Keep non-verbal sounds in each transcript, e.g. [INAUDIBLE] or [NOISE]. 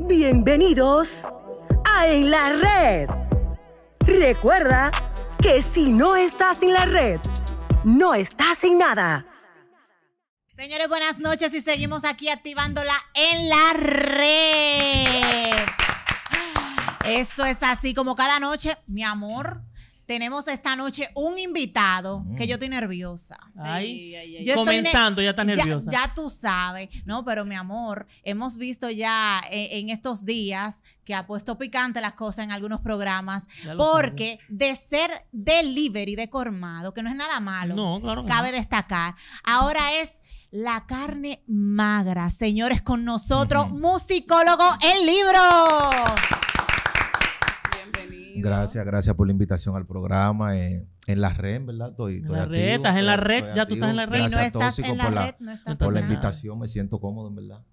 Bienvenidos a En la Red. Recuerda que si no estás en la red, no estás en nada. Señores, buenas noches y seguimos aquí activándola en la red. Eso es así como cada noche, mi amor tenemos esta noche un invitado mm. que yo estoy nerviosa. Ay, ay, ay, comenzando, ya está nerviosa. Ya, tú sabes, no, pero mi amor, hemos visto ya eh, en estos días que ha puesto picante las cosas en algunos programas, porque de ser delivery de cormado, que no es nada malo, cabe destacar, ahora es la carne magra. Señores, con nosotros, musicólogo, el libro. Gracias, gracias por la invitación al programa. Eh, en la red, ¿verdad? en la red, estás en la red, ya tú estás en la red. Gracias, no estás en la red, por la invitación, me siento cómodo, en verdad.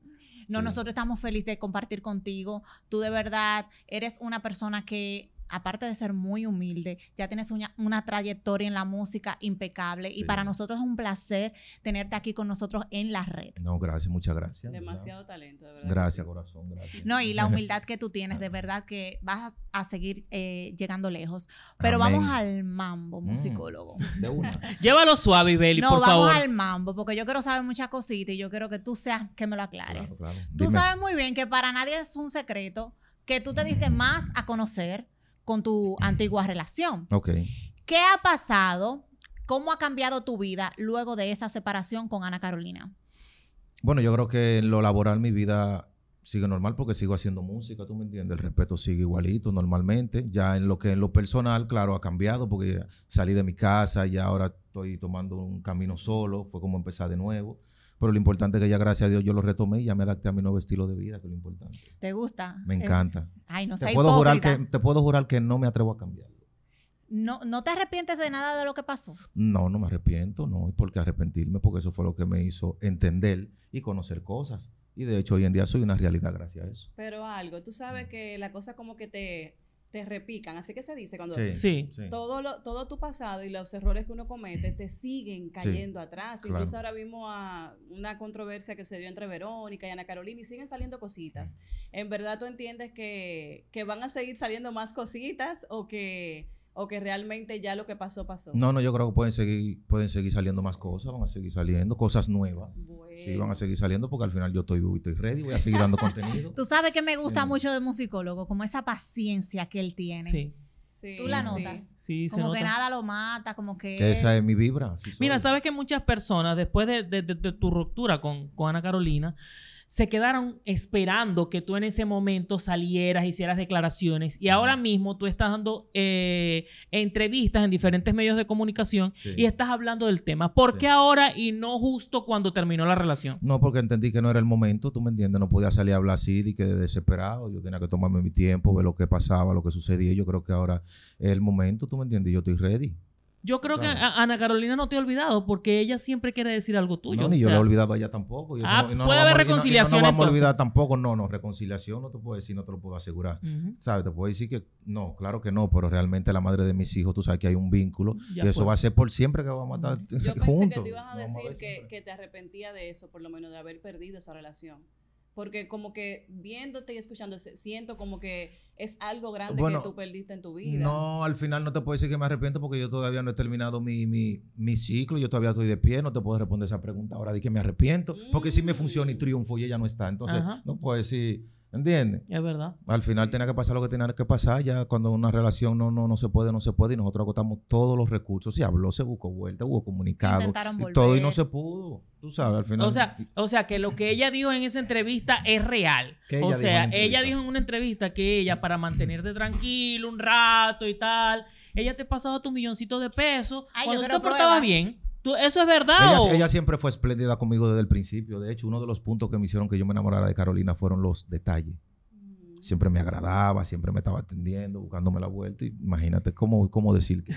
No, nosotros estamos felices de compartir contigo. Tú de verdad eres una persona que aparte de ser muy humilde, ya tienes una, trayectoria en la música impecable y para nosotros es un placer tenerte aquí con nosotros en la red. No, gracias, muchas gracias. Demasiado talento, de verdad. Gracias, corazón, gracias. No, y la [LAUGHS] humildad que tú tienes, de verdad que vas a, seguir eh, llegando lejos. Pero vamos al mambo, mm, musicólogo. [LAUGHS] Llévalo suave, Beli, no, por favor. vamos al mambo, porque yo quiero saber muchas cositas y yo quiero que tú seas, que me lo aclares. Tú sabes muy bien que para nadie es un secreto que tú te diste más a conocer con tu antigua relación. Ok. ¿Qué ha pasado? ¿Cómo ha cambiado tu vida luego de esa separación con Ana Carolina? Bueno, yo creo que en lo laboral mi vida sigue normal porque sigo haciendo música, tú me entiendes, el respeto sigue igualito normalmente, ya en lo que en lo personal, claro, ha cambiado porque salí de mi casa y ahora estoy tomando un camino solo, fue como empezar de nuevo, pero lo importante es que ya, gracias a Dios, yo lo retomé y ya me adapté a mi nuevo estilo de vida, que es lo importante. ¿Te gusta? Me encanta. ay, no te puedo que Te puedo jurar que no me atrevo a cambiarlo. No, ¿No te arrepientes de nada de lo que pasó? No, no me arrepiento, no. ¿Y por arrepentirme? Porque eso fue lo que me hizo entender y conocer cosas. Y de hecho, hoy en día soy una realidad gracias a eso. Pero algo, tú sabes mm. que la cosa como que te te repican, así que se dice cuando sí, todo todo tu pasado y los errores que uno comete te siguen cayendo atrás. Incluso ahora vimos a una controversia que se dio entre Verónica y Ana Carolina y siguen saliendo cositas. Mm. En verdad tú entiendes que, que van a seguir saliendo más cositas o que o que realmente ya lo que pasó, pasó. No, no, yo creo que pueden seguir, pueden seguir saliendo más cosas, van a seguir saliendo cosas nuevas. Sí, van a seguir saliendo porque al final yo estoy vivo y ready, voy a seguir dando [LAUGHS] contenido. Tú sabes que me gusta mucho de musicólogo, como esa paciencia que él tiene. Sí. Sí, Tú la notas. Sí, como se que nada lo mata, como que... Esa es mi vibra. Mira, sabes que muchas personas, después de, tu ruptura con, con Ana Carolina, se quedaron esperando que tú en ese momento salieras, hicieras declaraciones y ahora mismo tú estás dando eh, entrevistas en diferentes medios de comunicación y estás hablando del tema. ¿Por qué ahora y no justo cuando terminó la relación? No, porque entendí que no era el momento, tú me entiendes, no podía salir a hablar así y que desesperado, yo tenía que tomarme mi tiempo, ver lo que pasaba, lo que sucedía, yo creo que ahora es el momento, tú me entiendes, yo estoy ready. Yo creo que Ana Carolina no te ha olvidado porque ella siempre quiere decir algo tuyo. No, ni yo sea... le he olvidado a ella tampoco. Ah, no, no puede haber reconciliación. no, no, vamos a olvidar tampoco. No, no, reconciliación no te puedo decir, no te lo puedo asegurar. ¿Sabes? Te puedo decir que no, claro que no, pero realmente la madre de mis hijos, tú sabes que hay un vínculo y eso pues. va a ser por siempre que vamos a estar juntos. Yo pensé que te ibas a decir que, que, te arrepentía de eso, por lo menos de haber perdido esa relación porque como que viéndote y escuchándote, siento como que es algo grande que tú perdiste en tu vida. No, al final no te puedo decir que me arrepiento porque yo todavía no he terminado mi, mi, ciclo, yo todavía estoy de pie, no te puedo responder esa pregunta ahora de que me arrepiento, porque si me mm. funciona y triunfo y ella no está, entonces no puedo decir ¿Entiendes? Es verdad. Al final tenía que pasar lo que tenía que pasar. Ya cuando una relación no, no, no se puede, no se puede. Y nosotros agotamos todos los recursos. Se habló, se buscó vuelta, hubo comunicado. todo y no se pudo. Tú sabes, al final. O sea, o sea, que lo que ella dijo en esa entrevista es real. O sea, ella dijo en una entrevista que ella, para mantenerte tranquilo un rato y tal, ella te pasaba tu milloncito de pesos. cuando te portabas bien. ¿Eso es verdad? Ella, siempre fue espléndida conmigo desde el principio. De hecho, uno de los puntos que me hicieron que yo me enamorara de Carolina fueron los detalles siempre me agradaba, siempre me estaba atendiendo, buscándome la vuelta. Imagínate cómo, cómo decir que.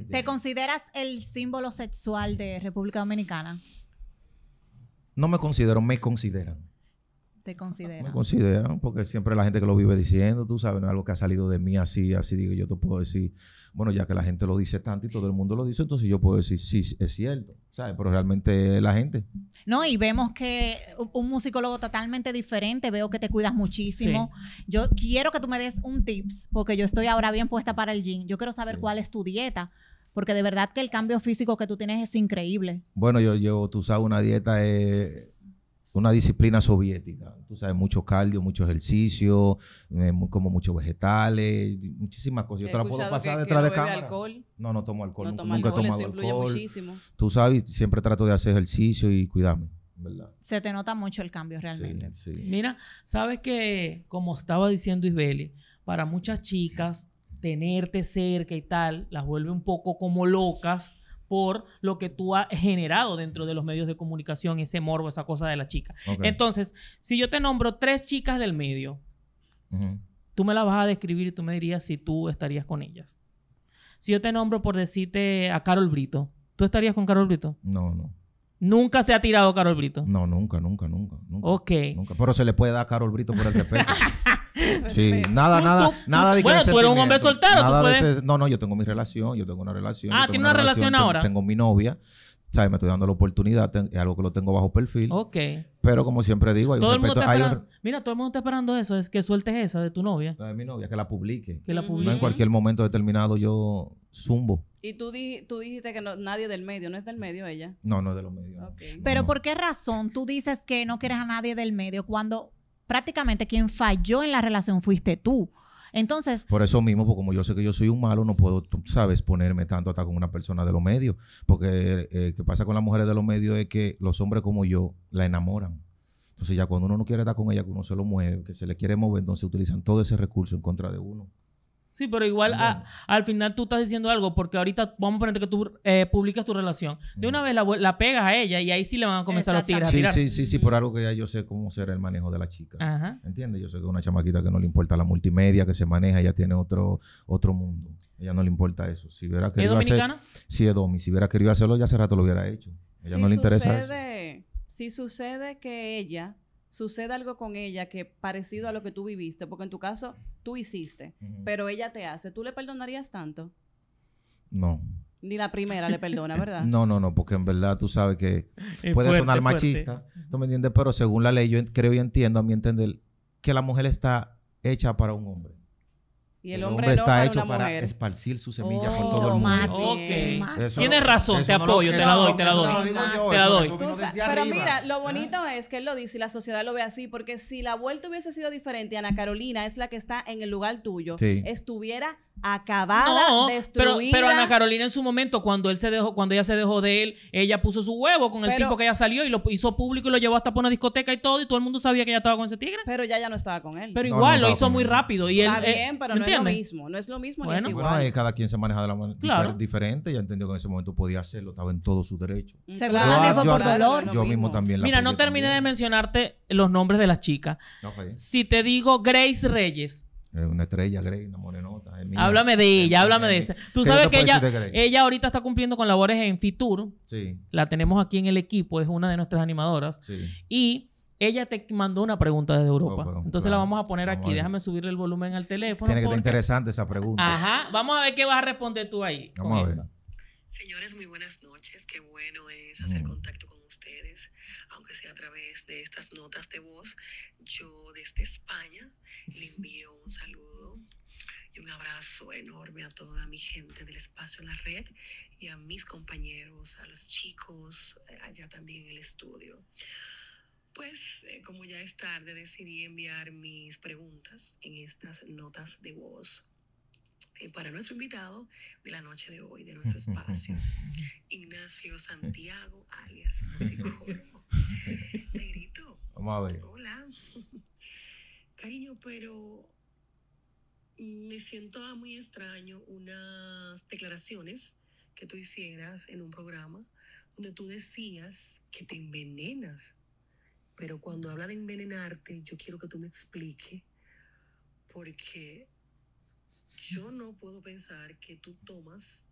[LAUGHS] ¿Te consideras el símbolo sexual de República Dominicana? No me considero, me consideran consideran? Me consideran, porque siempre la gente que lo vive diciendo, tú sabes, no es algo que ha salido de mí así, así digo, yo te puedo decir, bueno, ya que la gente lo dice tanto y todo el mundo lo dice, entonces yo puedo decir, sí, es cierto, ¿sabes? Pero realmente la gente. No, y vemos que un musicólogo totalmente diferente, veo que te cuidas muchísimo. Yo quiero que tú me des un tips, porque yo estoy ahora bien puesta para el gym, yo quiero saber cuál es tu dieta. Porque de verdad que el cambio físico que tú tienes es increíble. Bueno, yo llevo, tú sabes, una dieta eh, una disciplina soviética. Tú sabes, mucho cardio, mucho ejercicio, eh, como muchos vegetales, muchísimas cosas. Yo te la puedo pasar detrás no de Alcohol. No, no tomo alcohol. nunca tomo alcohol, eso influye muchísimo. Tú sabes, siempre trato de hacer ejercicio y cuidarme. ¿verdad? Se te nota mucho el cambio realmente. Mira, sabes que, como estaba diciendo Isbeli, para muchas chicas, tenerte cerca y tal, las vuelve un poco como locas por lo que tú has generado dentro de los medios de comunicación, ese morbo, esa cosa de la chica. Entonces, si yo te nombro tres chicas del medio, tú me las vas a describir y tú me dirías si tú estarías con ellas. Si yo te nombro por decirte a Carol Brito, ¿tú estarías con Carol Brito? No, no. Nunca se ha tirado Carol Brito. No, nunca, nunca, nunca. nunca ok. Nunca. Pero se le puede dar a Carol Brito por el respeto. [LAUGHS] [LAUGHS] Sí, este, nada, nada, nada de que Bueno, tú eres un hombre soltero. no, no, yo tengo mi relación, yo tengo una relación. Ah, ¿tiene una relación ahora? Tengo, mi novia. ¿Sabes? Me estoy dando la oportunidad, es algo que lo tengo bajo perfil. Ok. Pero como siempre digo, hay un respeto. Mira, todo el mundo está esperando eso. Es que sueltes esa de tu novia. de mi novia, que la publique. Que la publique. No en cualquier momento determinado yo zumbo. Y tú, dijiste que nadie del medio, no es del medio ella. No, no es de los medios. Pero ¿por qué razón tú dices que no quieres a nadie del medio cuando prácticamente quien falló en la relación fuiste tú. Entonces. Por eso mismo, porque como yo sé que yo soy un malo, no puedo, tú sabes, ponerme tanto hasta con una persona de los medios. Porque lo eh, eh, que pasa con las mujeres de los medios es que los hombres como yo la enamoran. Entonces, ya cuando uno no quiere estar con ella, que uno se lo mueve, que se le quiere mover, entonces utilizan todo ese recurso en contra de uno. Sí, pero igual al final tú estás diciendo algo, porque ahorita vamos a poner que tú eh, publicas tu relación. De una vez la, pegas a ella y ahí sí le van a comenzar los a tirar. sí, sí, sí, por algo que ya yo sé cómo será el manejo de la chica. ¿Entiendes? Yo sé que es una chamaquita que no le importa la multimedia, que se maneja, ella tiene otro, otro mundo. Ella no le importa eso. Si hubiera querido ¿Es dominicana? sí, es domi. Si hubiera querido hacerlo, ya hace rato lo hubiera hecho. Ella no le interesa. eso. sucede que ella sucede algo con ella que parecido a lo que tú viviste, porque en tu caso tú hiciste, pero ella te hace, ¿tú le perdonarías tanto? No. Ni la primera le perdona, ¿verdad? [LAUGHS] no, no, no, porque en verdad tú sabes que [LAUGHS] puede sonar machista, ¿tú me entiendes? Pero según la ley yo creo y entiendo, a mi entender, que la mujer está hecha para un hombre. Y el, hombre, está hecho para esparcir su semilla por oh, todo el mundo. Okay. Tienes razón, te apoyo, te, la doy, te la doy, pero mira, lo ¿eh? bonito es que él lo dice y la sociedad lo ve así, porque si la vuelta hubiese sido diferente, Ana Carolina es la que está en el lugar tuyo, estuviera acabada, destruida. Pero, Ana Carolina en su momento, cuando él se dejó, cuando ella se dejó de él, ella puso su huevo con el tipo que ella salió y lo hizo público y lo llevó hasta por una discoteca y todo, y todo el mundo sabía que ella estaba con ese tigre. Pero ya ya no estaba con él. Pero igual lo hizo muy rápido. Y él, eh, bien, pero lo mismo, no es lo mismo ni es cada quien se maneja de la manera diferente. Ya entendió que en ese momento podía hacerlo, estaba en todo su derecho. yo, mismo. también. La Mira, no terminé de mencionarte los nombres de las chicas. si te digo Grace Reyes. Es una estrella, Grace, una morenota. Háblame de ella, háblame de esa. Tú sabes que ella, ella ahorita está cumpliendo con labores en Fitur. Sí. La tenemos aquí en el equipo, es una de nuestras animadoras. Sí. Y ella te mandó una pregunta desde oh, Europa. Entonces la vamos a poner aquí. Déjame subirle el volumen al teléfono. Tiene que estar interesante esa pregunta. Ajá. Vamos a ver qué vas a responder tú ahí. Vamos a ver. Señores, muy buenas noches. Qué bueno es hacer mm. contacto con ustedes, aunque sea a través de estas notas de voz. Yo desde España le envío un saludo y un abrazo enorme a toda mi gente del espacio en la red y a mis compañeros, a los chicos eh, allá también en el estudio pues eh, como ya es tarde, decidí enviar mis preguntas en estas notas de voz eh, para nuestro invitado de la noche de hoy, de nuestro espacio, [LAUGHS] Ignacio Santiago, alias musicólogo. [LAUGHS] Negrito. Hola. Cariño, pero me siento ah, muy extraño unas declaraciones que tú hicieras en un programa donde tú decías que te envenenas pero cuando habla de envenenarte, yo quiero que tú me expliques, porque yo no puedo pensar que tú tomas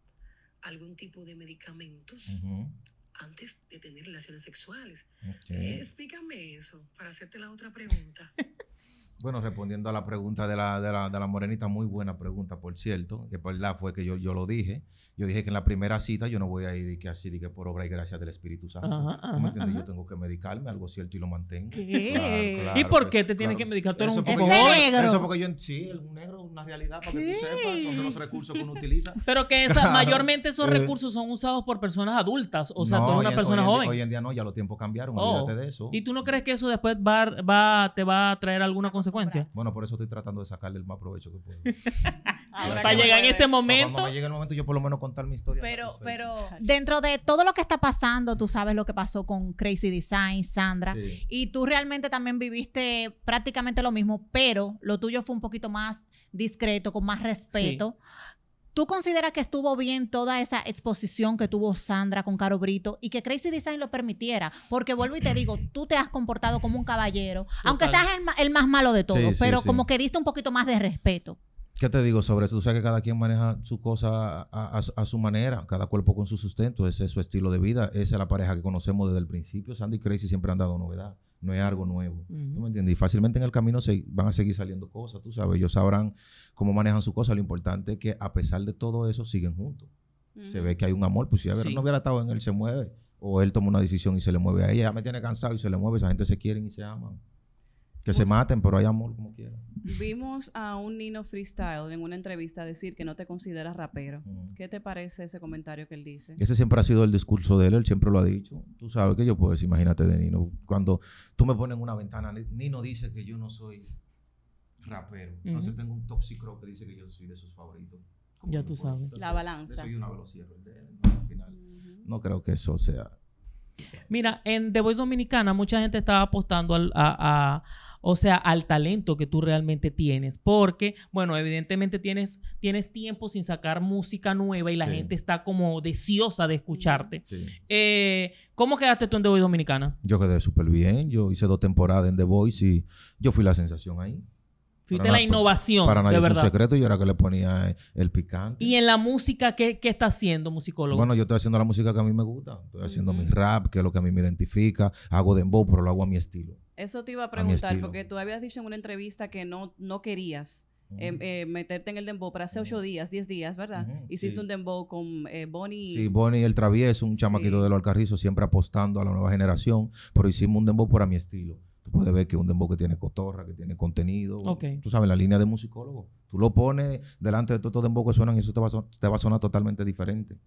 algún tipo de medicamentos antes de tener relaciones sexuales. explícame eso para hacerte la otra pregunta. [LAUGHS] Bueno, respondiendo a la pregunta de la, morenita, muy buena pregunta, por cierto, que por verdad fue que yo, yo lo dije. Yo dije que en la primera cita yo no voy a ir de que así, de por obra y gracia del Espíritu Santo. ¿Me entiendes? Yo tengo que medicarme, algo cierto, y lo mantengo. ¿Y por qué te tienen que medicar? Tú eres un negro. Eso porque yo, sí, el negro es una realidad, para que tú sepas, son los recursos que uno utiliza. Pero que esa, mayormente esos eh. recursos son usados por personas adultas, o sea, no, una persona joven. Hoy en día no, ya los tiempos cambiaron, olvídate oh. de eso. ¿Y tú no crees que eso después va, va, te va a traer alguna consecuencia? Bueno, por eso estoy tratando de sacarle el más provecho que puedo. [LAUGHS] Para llegar en ese momento. Cuando llegue el momento, yo por lo menos contar mi historia. Pero, pero dentro de todo lo que está pasando, tú sabes lo que pasó con Crazy Design, Sandra. Y tú realmente también viviste prácticamente lo mismo, pero lo tuyo fue un poquito más discreto, con más respeto. ¿Tú consideras que estuvo bien toda esa exposición que tuvo Sandra con Caro Brito y que Crazy Design lo permitiera? Porque vuelvo y te digo, tú te has comportado como un caballero, aunque seas el, más malo de todos, pero como que diste un poquito más de respeto. ¿Qué te digo sobre eso? Tú sabes que cada quien maneja su cosa a, a, su manera, cada cuerpo con su sustento, ese es su estilo de vida, esa es la pareja que conocemos desde el principio. Sandy y Crazy siempre han dado novedad no es algo nuevo. ¿no me entiendes? Y fácilmente en el camino se, van a seguir saliendo cosas, tú sabes. Ellos sabrán cómo manejan su cosa. Lo importante es que a pesar de todo eso, siguen juntos. Se ve que hay un amor. Pues si ver, no hubiera estado en él, se mueve. O él toma una decisión y se le mueve a ella. Ya me tiene cansado y se le mueve. Esa gente se quieren y se aman. Que se pues maten, pero hay amor como quiera. Vimos a un Nino Freestyle en una entrevista decir que no te consideras rapero. ¿Qué te parece ese comentario que él dice? Ese siempre ha sido el discurso de él, él siempre lo ha dicho. Tú sabes que yo puedo decir, imagínate de Nino. Cuando tú me pones en una ventana, Nino dice que yo no soy rapero. Entonces tengo un toxicro que dice que yo soy de sus favoritos. Ya tú sabes. La balanza. Soy una velocidad. Al final, no creo que eso sea Mira, en The Voice Dominicana mucha gente estaba apostando al, a, o sea, al talento que tú realmente tienes, porque, bueno, evidentemente tienes, tienes tiempo sin sacar música nueva y la gente está como deseosa de escucharte. Eh, ¿Cómo quedaste tú en The Voice Dominicana? Yo quedé súper bien, yo hice dos temporadas en The Voice y yo fui la sensación ahí. Fuiste la innovación. Para nadie de verdad. es un secreto y era que le ponía eh, el picante. ¿Y en la música qué, qué está haciendo, musicólogo? Bueno, yo estoy haciendo la música que a mí me gusta. Estoy haciendo mi rap, que es lo que a mí me identifica. Hago dembow, pero lo hago a mi estilo. Eso te iba a preguntar, porque tú habías dicho en una entrevista que no, no querías eh, eh, meterte en el dembow, para hace ocho días, diez días, ¿verdad? Hiciste un dembow con eh, Bonnie. Sí, Bonnie el Travieso, un chamaquito de los Alcarrizos, siempre apostando a la nueva generación, pero hicimos un dembow por a mi estilo puedes ver que un dembow que tiene cotorra, que tiene contenido. Tú sabes, la línea de musicólogo. Tú lo pones delante de todos estos dembow que suenan y eso te va, a sonar totalmente diferente.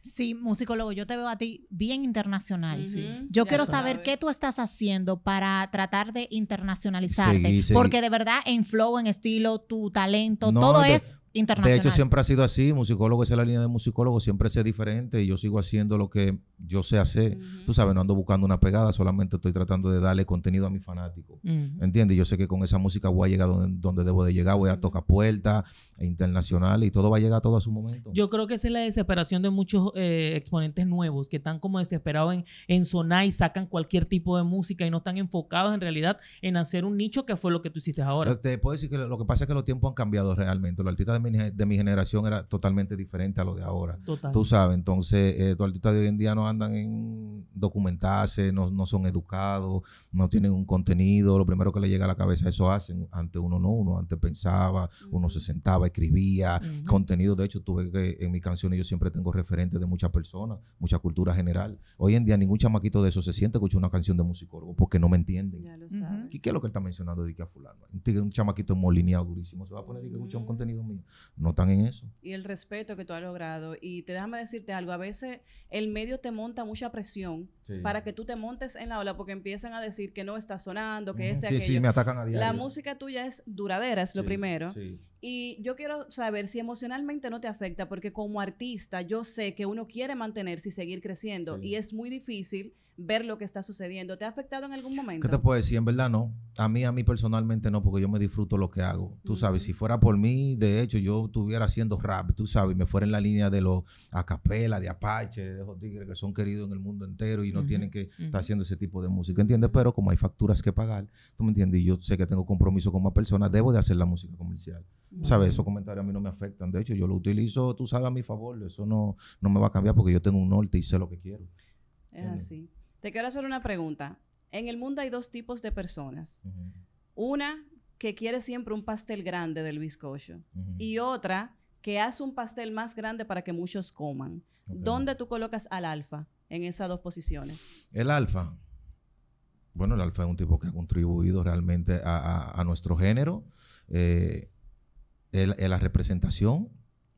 Sí, musicólogo, yo te veo a ti bien internacional. Yo quiero saber qué tú estás haciendo para tratar de internacionalizarte. Porque de verdad, en flow, en estilo, tu talento, todo es internacional. De hecho, siempre ha sido así. Musicólogo es la línea de musicólogo, siempre es diferente y yo sigo haciendo lo que yo sé hacer. Tú sabes, no ando buscando una pegada, solamente estoy tratando de darle contenido a mis fanáticos. entiende ¿Entiendes? Yo sé que con esa música voy a llegar donde, debo de llegar, voy a tocar puertas e internacionales y todo va a llegar todo a su momento. Yo creo que esa es la desesperación de muchos eh, exponentes nuevos que están como desesperados en, en sonar y sacan cualquier tipo de música y no están enfocados en realidad en hacer un nicho que fue lo que tú hiciste ahora. te puedo decir que lo que pasa es que los tiempos han cambiado realmente. Los artistas de mi, de mi generación era totalmente diferente a lo de ahora. Tú sabes, entonces, Tu eh, artista de hoy en día no andan en documentarse, no, son educados, no tienen un contenido, lo primero que le llega a la cabeza eso hacen. Antes uno no, uno antes pensaba, uno se sentaba, escribía, contenido. De hecho, tuve que en mis canciones yo siempre tengo referentes de muchas personas, mucha cultura general. Hoy en día ningún chamaquito de eso se siente escucha una canción de musicólogo porque no me entienden. ¿Y qué es lo que él está mencionando de que a fulano? Un, chamaquito molineado durísimo se va a poner y que escucha un contenido mío. No están en eso. Y el respeto que tú has logrado. Y te déjame decirte algo, a veces el medio te monta mucha presión para que tú te montes en la ola porque empiezan a decir que no está sonando, que este, aquello. La música tuya es duradera, es lo primero. Y yo quiero saber si emocionalmente no te afecta, porque como artista yo sé que uno quiere mantenerse y seguir creciendo, y es muy difícil ver lo que está sucediendo. ¿Te ha afectado en algún momento? ¿Qué te puedo decir? En verdad no. A mí, a mí personalmente no, porque yo me disfruto lo que hago. Tú sabes, si fuera por mí, de hecho, yo estuviera haciendo rap, tú sabes, me fuera en la línea de los acapela, de Apache, de los tigres que son queridos en el mundo entero y no tienen que estar haciendo ese tipo de música, ¿entiendes? Pero como hay facturas que pagar, tú me entiendes, y yo sé que tengo compromiso con más personas, debo de hacer la música comercial. ¿Sabes? Esos comentarios a mí no me afectan. De hecho, yo lo utilizo, tú sabes, a mi favor. Eso no, no me va a cambiar porque yo tengo un norte y sé lo que quiero. Es así. Te quiero hacer una pregunta. En el mundo hay dos tipos de personas. Una que quiere siempre un pastel grande del bizcocho y otra que hace un pastel más grande para que muchos coman. ¿Dónde tú colocas al alfa en esas dos posiciones? El alfa. Bueno, el alfa es un tipo que ha contribuido realmente a, nuestro género. Eh, la representación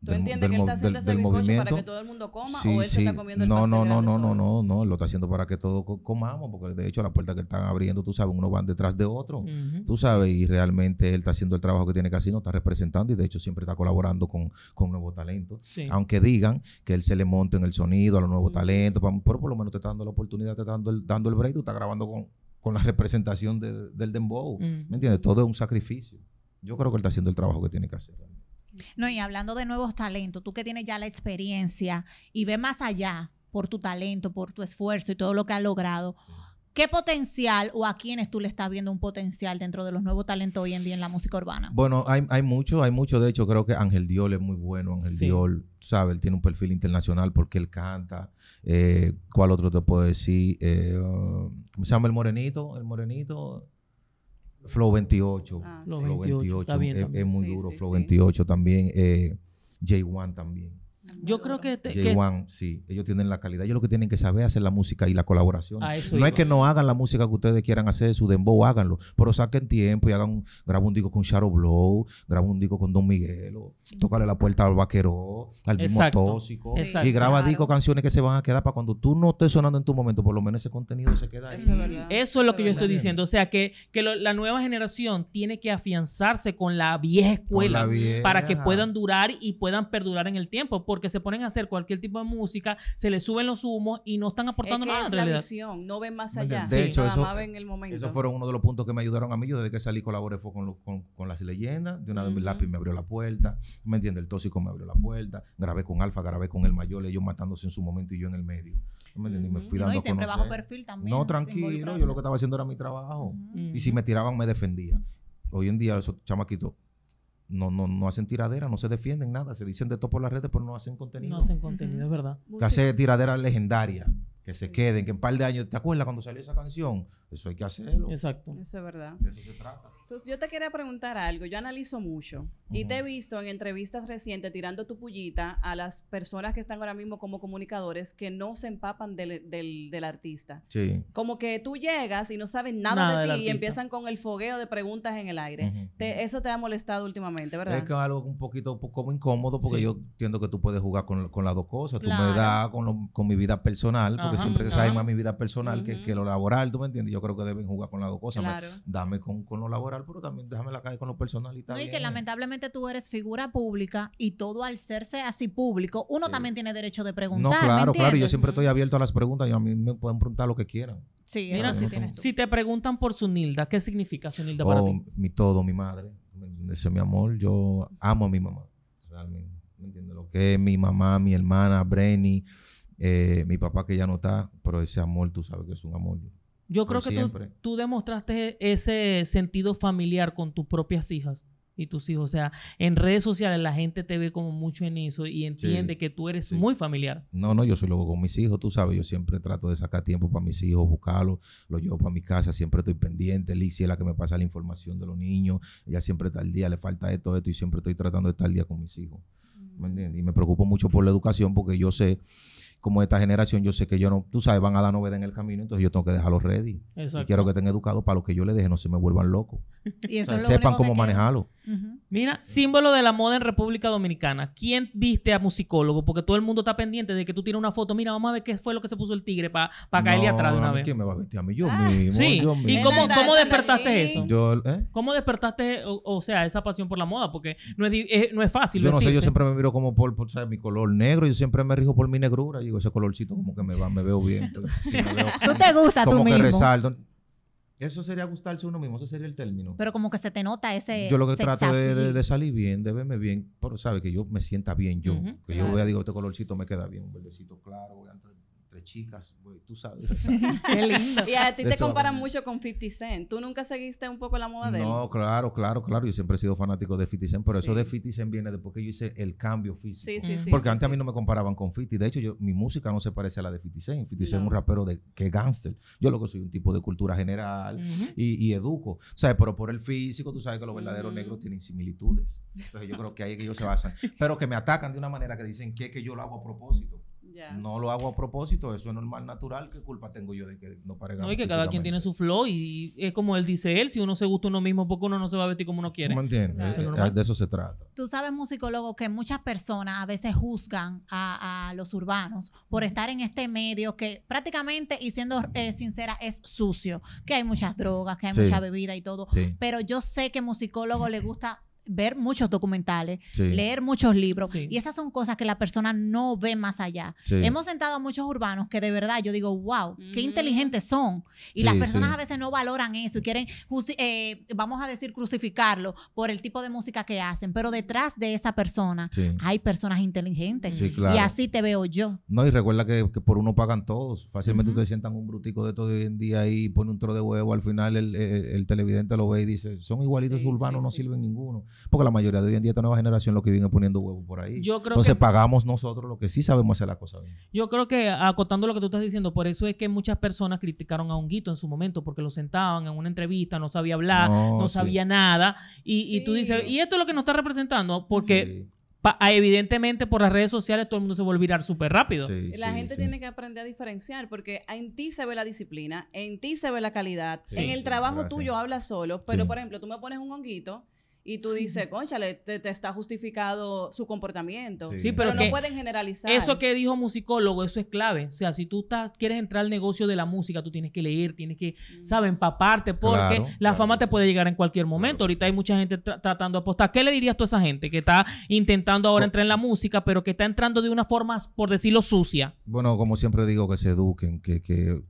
¿Tú del, entiendes que él está haciendo ese movimiento para que todo el mundo coma sí, o él se está comiendo no, no, no, no, no, no, no, lo está haciendo para que todos comamos, porque de hecho la puerta que están abriendo, tú sabes, uno va detrás de otro, tú sabes, y realmente él está haciendo el trabajo que tiene que hacer, no está representando y de hecho siempre está colaborando con, con nuevo talento, aunque digan que él se le monte en el sonido a los nuevos talentos, pero por lo menos te está dando la oportunidad, te está dando el, dando el break, tú estás grabando con, con la [LAUGHS] representación del dembow, ¿me entiendes? Todo es un sacrificio yo creo que él está haciendo el trabajo que tiene que hacer. No, y hablando de nuevos talentos, tú que tienes ya la experiencia y ves más allá por tu talento, por tu esfuerzo y todo lo que has logrado, ¿qué potencial o a quiénes tú le estás viendo un potencial dentro de los nuevos talentos hoy en día en la música urbana? Bueno, hay, hay mucho, hay mucho. De hecho, creo que Ángel Diol es muy bueno. Ángel sí. Diol, sabe, él tiene un perfil internacional porque él canta. Eh, ¿Cuál otro te puedo decir? Eh, ¿Cómo se llama el morenito? El morenito Flow 28. Ah, Flow 28, es, es, muy duro. Flow 28 también. Eh, J1 también. Yo creo que... Te, Juan, sí, ellos tienen la calidad. Ellos lo que tienen que saber es hacer la música y la colaboración. no es que no hagan la música que ustedes quieran hacer, su dembow, háganlo. Pero saquen tiempo y hagan, graben un disco con Charo Blow, graben un disco con Don Miguel, o tócale la puerta al vaquero, al mismo tóxico. y graba disco, canciones que se van a quedar para cuando tú no estés sonando en tu momento, por lo menos ese contenido se queda ahí. Eso es, lo que yo estoy diciendo. O sea, que, que la nueva generación tiene que afianzarse con la vieja escuela para que puedan durar y puedan perdurar en el tiempo porque se ponen a hacer cualquier tipo de música, se les suben los humos y no están aportando nada La visión, no ven más allá. De hecho, eso, fueron uno de los puntos que me ayudaron a mí. Yo desde que salí colaboré fue con, las leyendas. De una vez el lápiz me abrió la puerta. ¿Me entiendes? El tóxico me abrió la puerta. Grabé con Alfa, grabé con el mayor, ellos matándose en su momento y yo en el medio. ¿Me entiendes? me fui dando no, y siempre bajo perfil también. No, tranquilo. Yo lo que estaba haciendo era mi trabajo. Y si me tiraban, me defendía. Hoy en día, esos chamaquitos no, no, no hacen tiradera, no se defienden nada, se dicen de todo por las redes, pero no hacen contenido. No hacen contenido, es verdad. Que hace tiradera legendaria, que se queden, que en un par de años, ¿te acuerdas cuando salió esa canción? Eso hay que hacerlo. Exacto. Eso es verdad. De eso se trata. Entonces, yo te quería preguntar algo. Yo analizo mucho y te he visto en entrevistas recientes tirando tu pullita a las personas que están ahora mismo como comunicadores que no se empapan del, artista. Sí. Como que tú llegas y no saben nada, de ti y empiezan con el fogueo de preguntas en el aire. eso te ha molestado últimamente, ¿verdad? Es que es algo un poquito como incómodo porque yo entiendo que tú puedes jugar con, las dos cosas. Tú me das con, mi vida personal porque siempre se sabe más mi vida personal que, lo laboral, ¿tú me entiendes? Yo creo que deben jugar con las dos cosas. Claro. dame con lo laboral pero también déjame la calle con los personal y tal. No, que lamentablemente tú eres figura pública y todo al serse así público, uno también tiene derecho de preguntar. No, claro, claro, yo siempre estoy abierto a las preguntas y a mí me pueden preguntar lo que quieran. Sí, eso sí tienes Si te preguntan por su Nilda, ¿qué significa su Nilda para oh, ti? Mi todo, mi madre. Ese es mi amor. Yo amo a mi mamá, realmente. ¿Me entiendes? Lo que es mi mamá, mi hermana, Brenny, eh, mi papá que ya no está, pero ese amor tú sabes que es un amor yo creo que tú, demostraste ese sentido familiar con tus propias hijas y tus hijos. O sea, en redes sociales la gente te ve como mucho en eso y entiende que tú eres muy familiar. No, no, yo soy luego con mis hijos, tú sabes, yo siempre trato de sacar tiempo para mis hijos, buscarlos, los llevo para mi casa, siempre estoy pendiente. Lizzie es la que me pasa la información de los niños, ella siempre está al día, le falta esto, esto y siempre estoy tratando de estar al día con mis hijos. ¿Me mm. entiendes? Y me preocupo mucho por la educación porque yo sé como esta generación, yo sé que yo no, tú sabes, van a dar novedad en el camino, entonces yo tengo que dejarlos ready. Y quiero que estén educados para lo que yo les deje, no se me vuelvan locos. Y Sepan cómo manejarlo. Mira, símbolo de la moda en República Dominicana. ¿Quién viste a musicólogo? Porque todo el mundo está pendiente de que tú tienes una foto. Mira, vamos a ver qué fue lo que se puso el tigre para caerle atrás de una vez. ¿Quién me va a vestir a mí? Yo ah. mismo. ¿Y cómo, cómo despertaste eso? ¿eh? ¿Cómo despertaste, o, sea, esa pasión por la moda? Porque no es, eh, no es fácil. Yo no sé, yo siempre me miro como por, mi color negro. Yo siempre me rijo por mi negrura. Digo, ese colorcito como que me va, me veo bien. [LAUGHS] tú te gusta, tú eso sería gustarse uno mismo, ese sería el término. Pero como que se te nota ese. Yo lo que trato de, de, salir bien, de verme bien, pero sabe que yo me sienta bien yo. que yo voy a digo, este colorcito me queda bien, un verdecito claro, voy a entrar Tres chicas, tú sabes. [LAUGHS] Qué lindo. Y a ti te comparan mucho con 50 Cent. ¿Tú nunca seguiste un poco la moda de él? No, claro, claro, claro. Yo siempre he sido fanático de 50 Cent, pero eso de 50 Cent viene después que yo hice el cambio físico. Sí, sí, sí. Porque antes a mí no me comparaban con 50. De hecho, yo, mi música no se parece a la de 50 Cent. 50 Cent es un rapero de, que es Yo lo que soy un tipo de cultura general y, y, educo. sea, Pero por el físico, tú sabes que los verdaderos negros tienen similitudes. Entonces yo creo que ahí es que ellos se basan. Pero que me atacan de una manera que dicen que, que yo lo hago a propósito. No lo hago a propósito, eso es normal, natural. ¿Qué culpa tengo yo de que no parezca? No, y que cada quien tiene su flow y es como él dice él, si uno se gusta uno mismo, poco uno no se va a vestir como uno quiere. ¿Me entiendes? Eh, eh, de eso se trata. Tú sabes, musicólogo, que muchas personas a veces juzgan a, los urbanos por estar en este medio que prácticamente, y siendo eh, sincera, es sucio, que hay muchas drogas, que hay mucha bebida y todo. Pero yo sé que musicólogo le gusta ver muchos documentales, leer muchos libros. Y esas son cosas que la persona no ve más allá. Hemos sentado a muchos urbanos que de verdad yo digo, wow, qué mm. inteligentes son. Y las personas a veces no valoran eso y quieren, eh, vamos a decir, crucificarlo por el tipo de música que hacen. Pero detrás de esa persona hay personas inteligentes. Y así te veo yo. No, y recuerda que, por uno pagan todos. Fácilmente ustedes sientan un brutico de todo hoy en día y pone un tro de huevo. Al final el, el televidente lo ve y dice, son igualitos urbanos, no sirven ninguno. Porque la mayoría de hoy en día esta nueva generación lo que viene poniendo huevo por ahí. Yo Entonces pagamos nosotros lo que sí sabemos hacer la cosa bien. Yo creo que acotando lo que tú estás diciendo, por eso es que muchas personas criticaron a Honguito en su momento, porque lo sentaban en una entrevista, no sabía hablar, no, sabía nada. Y, tú dices, y esto es lo que nos está representando, porque... Ah, evidentemente por las redes sociales todo el mundo se vuelve a súper rápido. la gente tiene que aprender a diferenciar porque en ti se ve la disciplina, en ti se ve la calidad, en el trabajo tuyo hablas solo, pero por ejemplo tú me pones un honguito y tú dices, conchale, te, está justificado su comportamiento. Sí, pero, no pueden generalizar. Eso que dijo musicólogo, eso es clave. O sea, si tú estás, quieres entrar al negocio de la música, tú tienes que leer, tienes que, mm. ¿sabes?, empaparte, porque la fama te puede llegar en cualquier momento. Ahorita hay mucha gente tratando de apostar. ¿Qué le dirías tú a esa gente que está intentando ahora entrar en la música, pero que está entrando de una forma, por decirlo, sucia? Bueno, como siempre digo, que se eduquen, que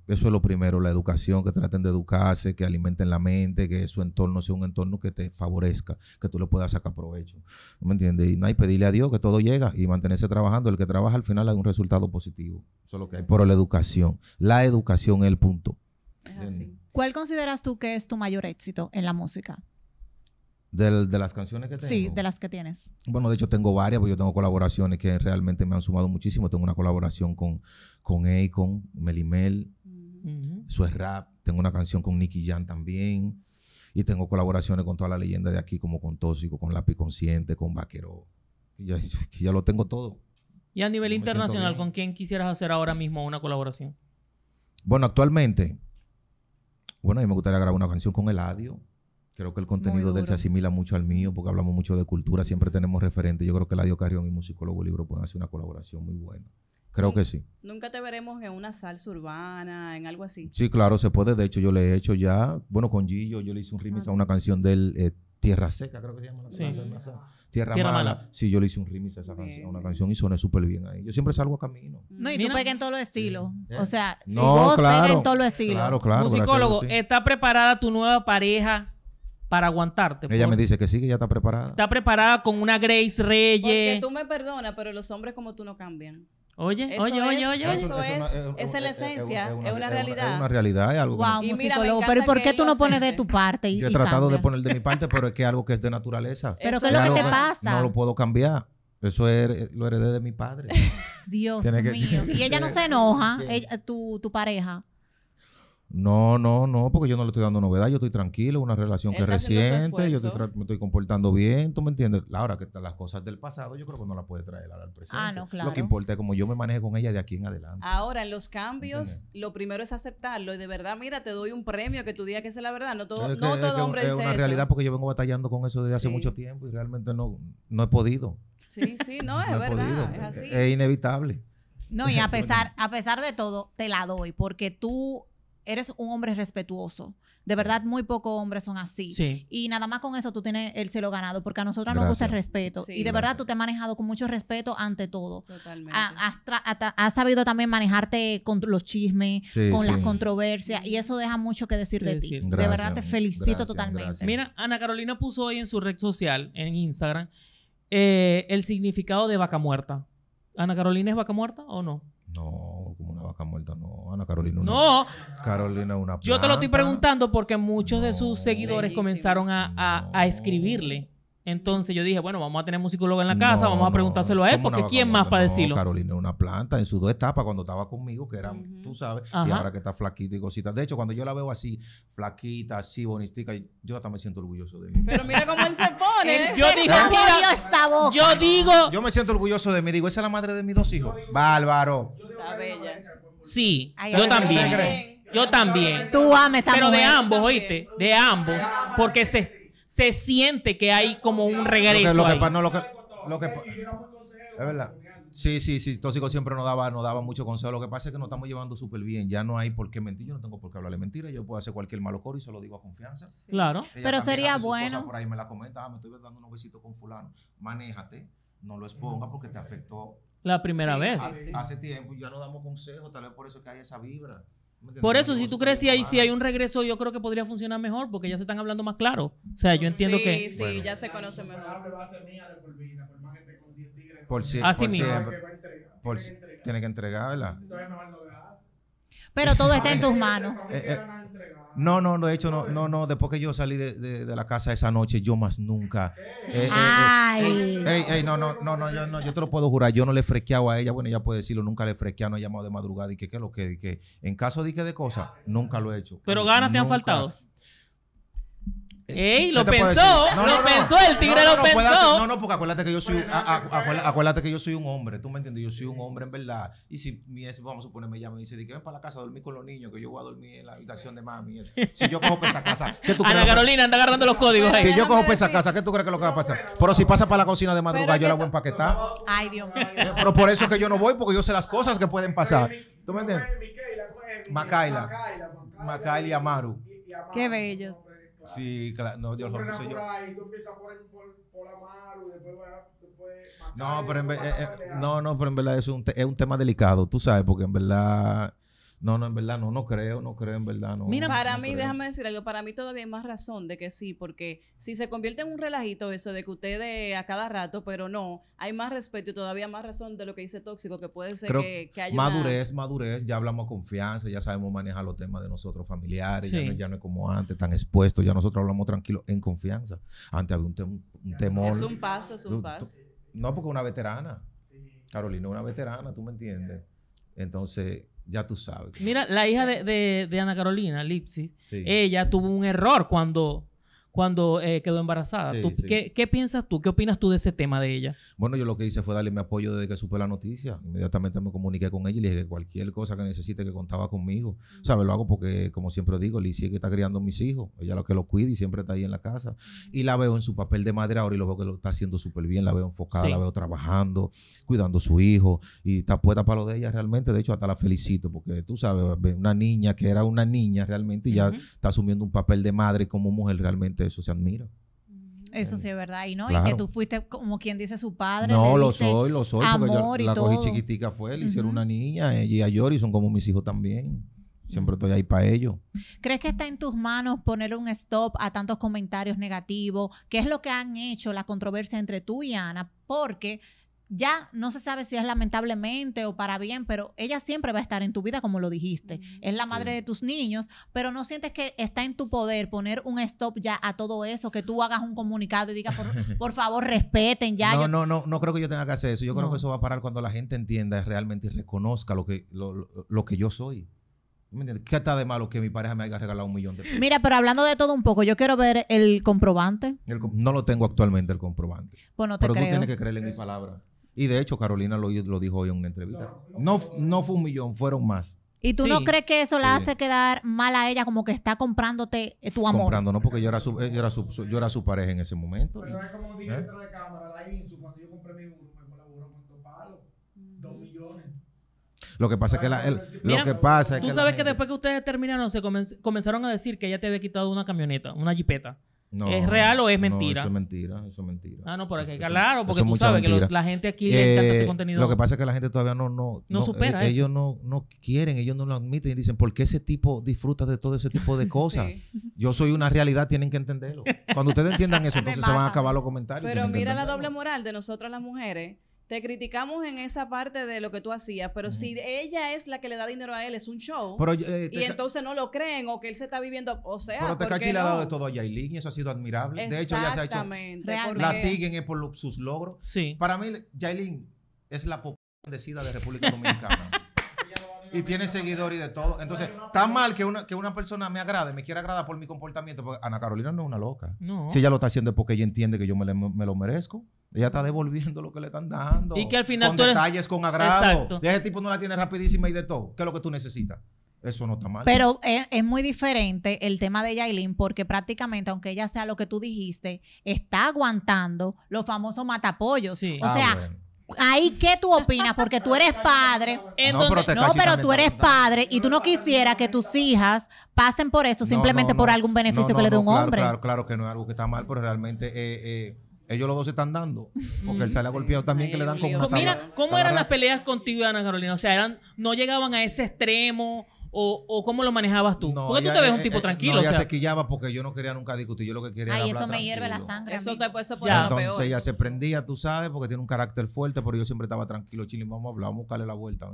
eso es lo primero, la educación, que traten de educarse, que alimenten la mente, que su entorno sea un entorno que te favorezca que tú le puedas sacar provecho. ¿Me entiendes? Y, no, pedirle a Dios que todo llega y mantenerse trabajando. El que trabaja al final hay un resultado positivo. Eso que hay. la educación, la educación es el punto. ¿Cuál consideras tú que es tu mayor éxito en la música? de las canciones que tengo. Sí, de las que tienes. Bueno, de hecho tengo varias, porque yo tengo colaboraciones que realmente me han sumado muchísimo. Tengo una colaboración con, con Akon, Melimel, uh Su Rap. Tengo una canción con Nicky Jan también. Y tengo colaboraciones con toda la leyenda de aquí, como con Tóxico, con Lápiz Consciente, con Vaquero. [LAUGHS] ya, lo tengo todo. Y a nivel internacional, ¿con quién quisieras hacer ahora mismo una colaboración? Bueno, actualmente, bueno, a mí me gustaría grabar una canción con Eladio. Creo que el contenido de él se asimila mucho al mío porque hablamos mucho de cultura, siempre tenemos referentes. Yo creo que Eladio Carrión y Musicólogo Libro pueden hacer una colaboración muy buena. Creo que sí. Nunca te veremos en una salsa urbana, en algo así. Sí, claro, se puede. De hecho, yo le he hecho ya, bueno, con Gillo, yo le hice un remix a ah. una canción del eh, Tierra Seca, creo que se llama Sí. Tierra, mala. Sí, yo le hice un remix a esa canción, a una canción y soné súper bien ahí. Yo siempre salgo a camino. Mm. No, y tú pegas en todos los estilos. O sea, vos en todos los estilos. Claro, claro. Musicólogo, ¿está preparada tu nueva pareja para aguantarte. Ella me dice que sí, que ya está preparada. Está preparada con una Grace Reyes. Porque tú me perdonas, pero los hombres como tú no cambian. Oye, oye, oye, oye. Eso, es, es, la esencia, es una, realidad. Es una, realidad, es algo. Wow, psicólogo, pero ¿por qué tú no pones de tu parte? Y, Yo he tratado de poner de mi parte, pero es que es algo que es de naturaleza. [LAUGHS] ¿Pero qué es lo que te pasa? No lo puedo cambiar. Eso er, eh, lo heredé de mi padre. [LAUGHS] Dios mío. [LAUGHS] y ella no se enoja, tu, tu pareja. No, no, no, porque yo no le estoy dando novedad, yo estoy tranquilo, una relación que es reciente, yo me estoy comportando bien, ¿tú me entiendes? Ahora que las cosas del pasado yo creo que no las puede traer al presente. Ah, no, claro. Lo que importa es cómo yo me maneje con ella de aquí en adelante. Ahora, en los cambios, lo primero es aceptarlo y de verdad, mira, te doy un premio que tú digas que es la verdad, no todo, no todo es hombre es una realidad porque yo vengo batallando con eso desde hace mucho tiempo y realmente no, no he podido. Sí, sí, no, [LAUGHS] es verdad, es así. Es inevitable. No, y a [LAUGHS] pesar, a pesar de todo, te la doy, porque tú eres un hombre respetuoso. De verdad, muy pocos hombres son así. Y nada más con eso tú tienes el cielo ganado, porque a nosotros nos gusta el respeto. y de verdad tú te has manejado con mucho respeto ante todo. Totalmente. has, sabido también manejarte con los chismes, con las controversias, y eso deja mucho que decir de ti. de verdad te felicito totalmente. Mira, Ana Carolina puso hoy en su red social, en Instagram, eh, el significado de vaca muerta. ¿Ana Carolina es vaca muerta o no? No no. Ana Carolina. no. Carolina una Yo te lo estoy preguntando porque muchos de sus seguidores comenzaron a, escribirle. Entonces yo dije, bueno, vamos a tener musicólogo en la casa, vamos a preguntárselo a él, porque ¿quién más para decirlo? Carolina es una planta en sus dos etapas cuando estaba conmigo, que eran, tú sabes, y ahora que está flaquita y cositas. De hecho, cuando yo la veo así, flaquita, así, bonistica, yo hasta me siento orgulloso de mí. Pero mira cómo él se pone. yo digo, yo digo. Yo me siento orgulloso de mí. Digo, esa es la madre de mis dos hijos. Bárbaro. Está bella. Sí, yo también. Yo también. Tú ames Pero de ambos, oíste, de ambos, porque se, se siente que hay como un regreso. Lo que, pasa, es verdad. Sí, sí, sí, Tóxico siempre nos daba, nos daba mucho consejo. Lo que pasa es que nos estamos llevando súper bien. Ya no hay por qué mentir. Yo no tengo por qué hablarle mentira. Yo puedo hacer cualquier malo coro y se lo digo a confianza. Claro. Pero sería bueno. Por ahí me la comenta. Ah, me estoy dando unos besitos con fulano. Manéjate. No lo exponga porque te afectó la primera vez. Hace, tiempo ya no damos consejos, tal vez por eso que hay esa vibra. Por eso, si tú crees que hay, si hay un regreso, yo creo que podría funcionar mejor, porque ya se están hablando más claro. O sea, yo entiendo que... Sí, bueno. ya se conoce mejor. Por, si, Así por mismo. tiene que entregar, ¿verdad? Pero todo está en tus manos. Eh, eh no, no, no, de hecho, no, no, no. Después que yo salí de, la casa esa noche, yo más nunca. Eh, eh, eh, Ay. ey, ey, no, no, no, no yo, no, yo te lo puedo jurar. Yo no le fresqueado a ella. Bueno, ella puede decirlo, nunca le fresqueaba, no he llamado de madrugada. Y que, ¿qué lo que? que en caso de que de cosas, nunca lo he hecho. Pero ganas te han faltado. ¡Ey! Lo pensó, no, lo pensó, el tigre lo pensó. no, no, porque acuérdate que yo soy, acuérdate que yo soy un hombre, tú me entiendes, yo soy un hombre en verdad. Y si mi ex, vamos a suponer, me llama y dice, que ven para la casa a dormir con los niños, que yo voy a dormir en la habitación de mami. Si yo cojo esa casa, que tú Ana Carolina anda agarrando los códigos ahí. Si yo cojo esa casa, ¿qué tú crees que es lo que va a pasar? Pero si pasa para la cocina de madrugada, yo la voy a empaquetar. Ay, Dios mío. Eh, pero por eso es que yo no voy, porque yo sé las cosas que pueden pasar. ¿Tú me entiendes? Macaila. Macaila y Amaru. Qué bellos. Sí, No, yo No, pero en, verdad es un, es un tema delicado, tú sabes, porque en verdad no, no, en verdad no, no creo, no creo, en verdad no. Mira, para mí, déjame decir algo, para mí todavía hay más razón de que sí, porque si se convierte en un relajito eso de que ustedes a cada rato, pero no, hay más respeto y todavía más razón de lo que dice Tóxico, que puede ser que, haya. Madurez, madurez, ya hablamos confianza, ya sabemos manejar los temas de nosotros familiares, ya, no, es como antes, tan expuesto, ya nosotros hablamos tranquilos, en confianza. Antes había un, temor. Es un paso, es un paso. No, porque una veterana. Carolina, una veterana, tú me entiendes. Entonces ya tú sabes. Mira, la hija de, Ana Carolina, Lipsy, ella tuvo un error cuando cuando eh, quedó embarazada. Qué, piensas tú? ¿Qué opinas tú de ese tema de ella? Bueno, yo lo que hice fue darle mi apoyo desde que supe la noticia. Inmediatamente me comuniqué con ella y le dije que cualquier cosa que necesite que contaba conmigo. Sabes, O sea, lo hago porque, como siempre digo, le hice que está criando a mis hijos. Ella es lo que los cuida y siempre está ahí en la casa. Y la veo en su papel de madre ahora y lo veo que lo está haciendo súper bien. La veo enfocada, la veo trabajando, cuidando a su hijo. Y está puesta para lo de ella realmente. De hecho, hasta la felicito porque tú sabes, una niña que era una niña realmente y ya está asumiendo un papel de madre como mujer realmente eso se admira. Eso eh, sí es verdad, y no, y que tú fuiste como quien dice su padre. No, lo soy, lo soy, porque yo la cogí chiquitica fue, le hicieron una niña, ella y a Yori son como mis hijos también. Siempre estoy ahí para ellos. ¿Crees que está en tus manos poner un stop a tantos comentarios negativos? ¿Qué es lo que han hecho la controversia entre tú y Ana? Porque ya no se sabe si es lamentablemente o para bien, pero ella siempre va a estar en tu vida, como lo dijiste. Es la madre de tus niños, pero no sientes que está en tu poder poner un stop ya a todo eso, que tú hagas un comunicado y digas, por, [LAUGHS] favor, respeten ya. No, no, no, no creo que yo tenga que hacer eso. Yo creo que eso va a parar cuando la gente entienda realmente y reconozca lo que, lo, que yo soy. ¿Qué está de malo que mi pareja me haya regalado un millón de pesos? Mira, pero hablando de todo un poco, yo quiero ver el comprobante. no lo tengo actualmente el comprobante. bueno pues te pero tú tienes que creerle en mi palabra. Y de hecho, Carolina lo, dijo hoy en una entrevista. No, no fue un millón, fueron más. ¿Y tú no crees que eso la hace quedar mal a ella, como que está comprándote eh, tu amor? Comprando, no, porque eh, yo era su, yo era su, pareja en ese momento. Pero es como dije ¿Eh? dentro de cámara, la INSU, cuando yo compré mi uno, me colaboró con palo, mm. dos millones. Lo que pasa es que la, el, lo pasa tú sabes que después que ustedes terminaron se comenzaron a decir que ella te había quitado una camioneta, una jipeta. ¿Es real o es mentira? eso es mentira, eso es mentira. Ah, no, porque, claro, porque tú sabes que la gente aquí le eh, ese contenido. Lo que pasa es que la gente todavía no... No, no eh, Ellos no, quieren, ellos no lo admiten y dicen, ¿por qué ese tipo disfruta de todo ese tipo de [LAUGHS] cosas? Yo soy una realidad, tienen que entenderlo. Cuando ustedes entiendan eso, [LAUGHS] entonces se van a acabar los comentarios. Pero mira la doble moral de nosotras las mujeres te criticamos en esa parte de lo que tú hacías, pero si ella es la que le da dinero a él, es un show. Eh, y entonces no lo creen o que él se está viviendo, o sea. Pero te ha dado de todo a Yailin y eso ha sido admirable. De hecho, ya se ha hecho. La siguen es por sus logros. Para mí, Yailin es la pop de República Dominicana. [LAUGHS] y tiene seguidores y de todo. Entonces, está mal que una, que una persona me agrade, me quiera agradar por mi comportamiento. Porque Ana Carolina no es una loca. No. Si ella lo está haciendo es porque ella entiende que yo me lo merezco. Ella está devolviendo lo que le están dando. Y que al final con detalles, con agrado. De ese tipo no la tiene rapidísima y de todo. ¿Qué es lo que tú necesitas? Eso no está mal. Pero es, muy diferente el tema de Yailin porque prácticamente, aunque ella sea lo que tú dijiste, está aguantando los famosos matapollos. Sí. O ah, sea, ahí qué tú opinas porque tú eres padre. [LAUGHS] no, pero, no pero, tú eres padre y tú no quisieras que tus hijas pasen por eso simplemente por algún beneficio que le dé un hombre. Claro, claro que no es algo que está mal, pero realmente... Eh, eh ellos los dos se están dando. Porque él mm, sale a golpeado también que le dan con Mira, ¿cómo eran las peleas contigo y Ana Carolina? O sea, eran, no llegaban a ese extremo. O, o cómo lo manejabas tú? No, porque tú te ves un tipo eh, eh, tranquilo. No, ella se quillaba porque yo no quería nunca discutir. Yo lo que quería Ay, era eso me hierve la sangre. Eso Entonces ella se prendía, tú sabes, porque tiene un carácter fuerte, pero yo siempre estaba tranquilo, chile, vamos a hablar, vamos a buscarle la vuelta.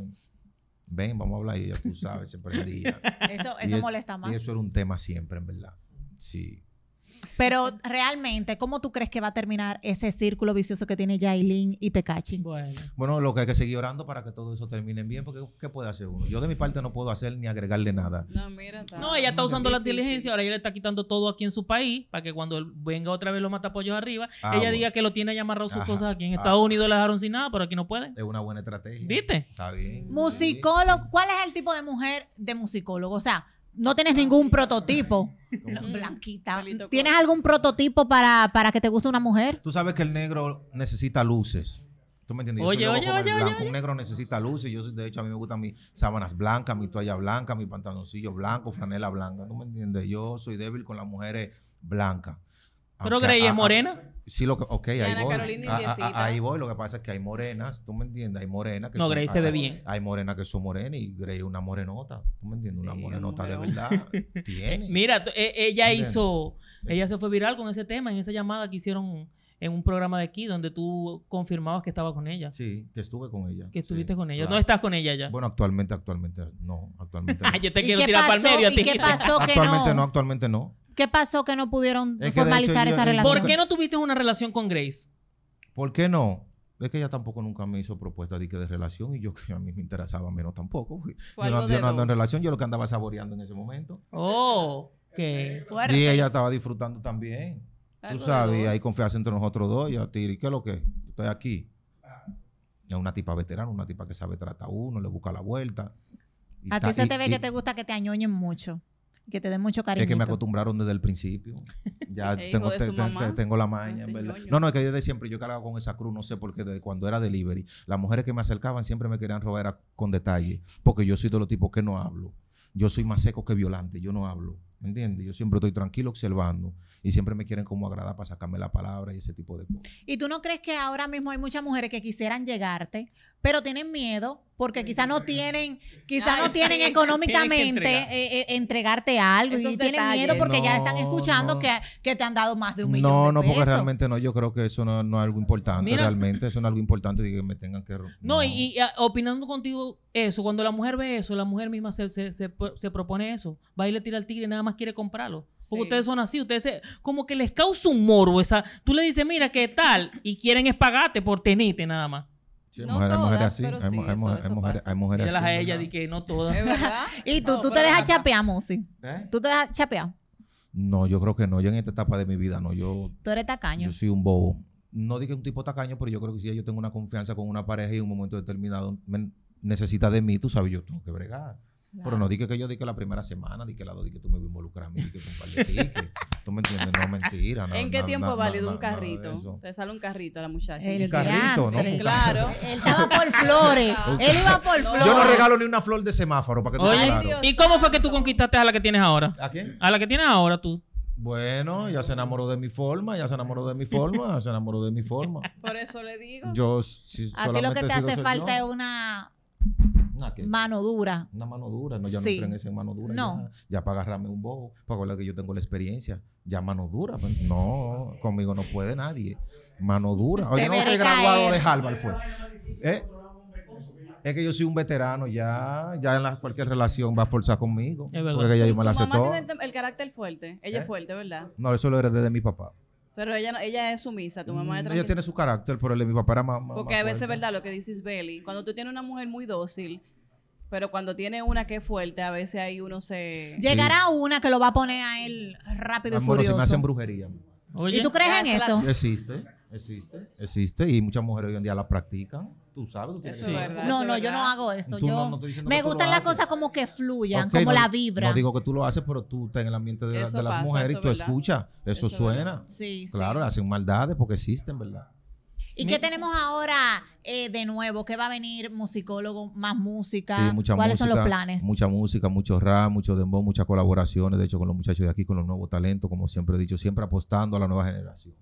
Ven, vamos a hablar. Y ella, tú sabes, se prendía. [LAUGHS] eso, eso, eso molesta más. Y eso era un tema siempre, en verdad. Sí. Pero realmente, ¿cómo tú crees que va a terminar ese círculo vicioso que tiene Yailin y Tekachi? Bueno. bueno, lo que hay que seguir orando para que todo eso termine bien, porque ¿qué puede hacer uno? Yo de mi parte no puedo hacer ni agregarle nada. No, mira, no ella está usando la inteligencia, ahora ella le está quitando todo aquí en su país, para que cuando él venga otra vez lo los matapollos arriba, ah, ella diga que lo tiene amarrado sus cosas aquí. En ah. Estados Unidos le dejaron sin nada, pero aquí no pueden. Es una buena estrategia. ¿Viste? Está bien. Musicólogo, ¿cuál es el tipo de mujer de musicólogo? O sea, no tienes ningún prototipo. [LAUGHS] Mm. blanquita. ¿Tienes algún prototipo para, que te guste una mujer? Tú sabes que el negro necesita luces. ¿Tú me entiendes? Oye, oye, oye, Un negro necesita luces. Yo, de hecho, a mí me gustan mis sábanas blancas, mi toalla blanca, mi pantaloncillo blanco, franela blanca. ¿Tú me entiendes? Yo soy débil con las mujeres blancas. ¿Pero Grey es morena? Sí, lo que, ok, ahí voy. ahí voy, lo que pasa es que hay morenas, tú me entiendes, hay morenas que No, Grey se ve bien. Hay morenas que son morenas y Grey una morenota, tú me entiendes, una morenota de verdad. [LAUGHS] Eh, tiene. Mira, eh, ella hizo, eh. ella se fue viral con ese tema, en esa llamada que hicieron en un programa de aquí donde tú confirmabas que estaba con ella. Sí, que estuve con ella. Que estuviste con ella. ¿No estás con ella ya? Bueno, actualmente, actualmente no. Actualmente [LAUGHS] no. Yo te quiero tirar para el medio. ¿Y qué pasó actualmente no, actualmente no. ¿Qué pasó que no pudieron formalizar esa relación? ¿Por qué no tuviste una relación con Grace? ¿Por qué no? Es que ella tampoco nunca me hizo propuesta de, de relación y yo que a mí me interesaba menos tampoco. Yo no, ando en relación, yo lo que andaba saboreando en ese momento. Oh, qué fuerte. Y ella estaba disfrutando también. Tú sabes, hay confianza entre nosotros dos. Y a ti, ¿qué es lo que? Estoy aquí. Es una tipa veterana, una tipa que sabe tratar a uno, le busca la vuelta. a ti se te ve que te gusta que te añoñen mucho que te den mucho cariño. Es que me acostumbraron desde el principio. [LAUGHS] Ya tengo, tengo, la maña, ¿verdad? No, no, es que desde siempre yo cargado con esa cruz, no sé por qué, desde cuando era delivery. Las mujeres que me acercaban siempre me querían robar con detalle, porque yo soy de los tipos que no hablo. Yo soy más seco que violante, yo no hablo. ¿Me entiendes? Yo siempre estoy tranquilo observando y siempre me quieren como agradar para sacarme la palabra y ese tipo de cosas. ¿Y tú no crees que ahora mismo hay muchas mujeres que quisieran llegarte, pero tienen miedo porque quizás no tienen, quizás no tienen [LAUGHS] económicamente eh, eh, entregarte algo y tienen miedo porque ya están escuchando que, te han dado más de un millón. No, no, porque realmente no, yo creo que eso no, es algo importante, realmente eso no es algo importante y que me tengan que... No, y, ah, opinando contigo eso, cuando la mujer ve eso, la mujer misma se, propone eso, va y le tira al tigre y nada más quiere comprarlo. Porque ustedes son así, ustedes como que les causa un morbo, esa, tú le dices, mira, ¿qué tal? Y quieren es por tenite nada más no mujeres, así. hay, mujeres, hay, mujeres, así. ella, di que no todas. [LAUGHS] y tú, tú te dejas chapear, Musi. ¿Eh? ¿Tú te dejas chapear? No, yo creo que no. Yo en esta etapa de mi vida, no. Yo, tú eres tacaño. Yo soy un bobo. No dije un tipo tacaño, pero yo creo que si yo tengo una confianza con una pareja y en un momento determinado necesita de mí, tú sabes, yo tengo que bregar. Pero no dije que yo dije la primera semana, dije la dos, dije que tú me involucras a mí, dije un par de ¿Tú me entiendes? No, mentira. ¿En qué tiempo vale un carrito? Te sale un carrito a la muchacha. El, carrito, ¿no? claro. Él estaba por flores. [LAUGHS] Él iba por flores. Yo no regalo ni una flor de semáforo para que Oye, ¿Y cómo fue que tú conquistaste a la que tienes ahora? ¿A quién? A la que tienes ahora tú. Bueno, ya se enamoró de mi forma, ya se enamoró de mi forma, ya se enamoró de mi forma. Por eso le digo. Yo, a ti lo que te hace falta es una mano dura. Una mano dura. No, ya no creen en en mano dura. No. Ya, para agarrarme un bobo, para hablar que yo tengo la experiencia. Ya mano dura. Pues. no, conmigo no puede nadie. Mano dura. Oye, no estoy graduado de Harvard fue. Eh, es que yo soy un veterano ya, ya en cualquier relación va a forzar conmigo. Es verdad. Porque ya yo me la aceptó. El, el carácter fuerte. Ella es ¿Eh? fuerte, ¿verdad? No, eso lo heredé de mi papá. Pero ella, ella es sumisa, tu mamá es mm, Ella tiene su carácter, pero el mi papá era más. Porque a veces es verdad lo que dices, Belly. Cuando tú tienes una mujer muy dócil, pero cuando tienes una que es fuerte, a veces ahí uno se. Llegará una que lo va a poner a él rápido y furioso. Si me hacen brujería. ¿Y tú crees en eso? Existe, existe, existe. Y muchas mujeres hoy en día la practican tú sabes. no, no, yo no hago eso. me gustan las cosas como que fluyan, como la vibra. No digo que tú lo haces, pero tú estás en el ambiente de, las mujeres y tú escuchas. Eso, suena. Sí, claro, hacen maldades porque existen, ¿verdad? ¿Y qué tenemos ahora eh, de nuevo? ¿Qué va a venir? ¿Musicólogo? ¿Más música? ¿Cuáles son los planes? Mucha música, mucho rap, mucho dembow, muchas colaboraciones. De hecho, con los muchachos de aquí, con los nuevos talentos, como siempre he dicho, siempre apostando a la nueva generación.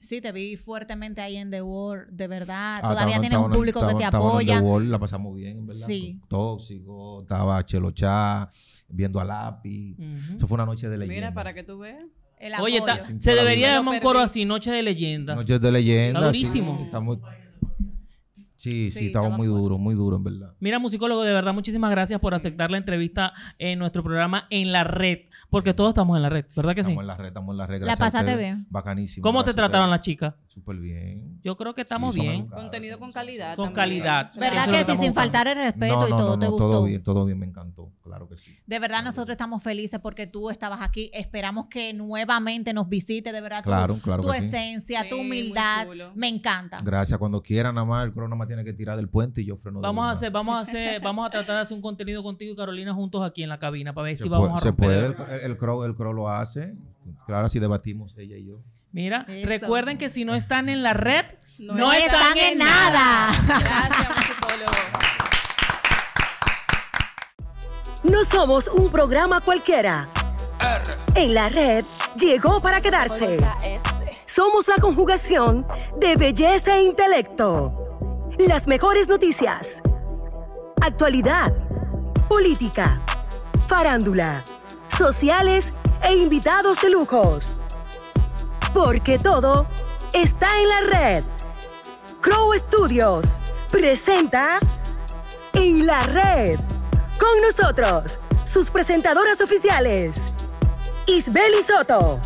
Sí, te vi fuertemente ahí en The World, de verdad. Ah, Todavía tienes un público que te apoya. En The World la pasamos bien, ¿verdad? Sí. Tóxico, estaba Chelochá, viendo a Lápiz. Eso fue una noche de leyenda. Mira, para que tú veas. El Oye, apoyo. se debería llamar un coro así, Noche de Leyendas. Noche de leyenda, Sí, sí, estamos muy duros, duro, muy duro, en verdad. Mira, musicólogo, de verdad, muchísimas gracias por aceptar la entrevista en nuestro programa en la red, porque todos estamos en la red, ¿verdad que sí? Estamos en la red, estamos en la red. la pasaste bien. Bacanísimo. ¿Cómo te trataron las chicas? Súper bien. Yo creo que estamos bien. Contenido con calidad. Con calidad. ¿Verdad que sí? Sin faltar el respeto y todo te gustó. Todo bien, todo bien, me encantó, claro que sí. De verdad, nosotros estamos felices porque tú estabas aquí. Esperamos que nuevamente nos visite, de verdad. Claro, tu, claro. Tu esencia, tu humildad. Me encanta. Gracias, cuando quieran, amar el programa tiene que tirar del puente y yo freno. Vamos a hacer, vamos a hacer, vamos a tratar de hacer un contenido contigo y Carolina juntos aquí en la cabina para ver si vamos a romper. el, crow, lo hace. Claro, si debatimos ella y yo. Mira, recuerden que si no están en la red, no, están, en nada. Gracias, No somos un programa cualquiera. En la red llegó para quedarse. Somos la conjugación de belleza e intelecto. Las mejores noticias. Actualidad. Política. Farándula. Sociales e invitados de lujos. Porque todo está en la red. Crow Studios presenta En la red. Con nosotros, sus presentadoras oficiales. Isbel Soto,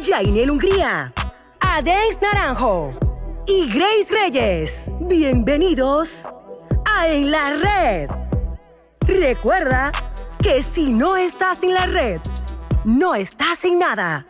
Jainel Hungría, Adex Naranjo y Grace Reyes. Bienvenidos a En la Red. Recuerda que si no estás en la red, no estás en nada.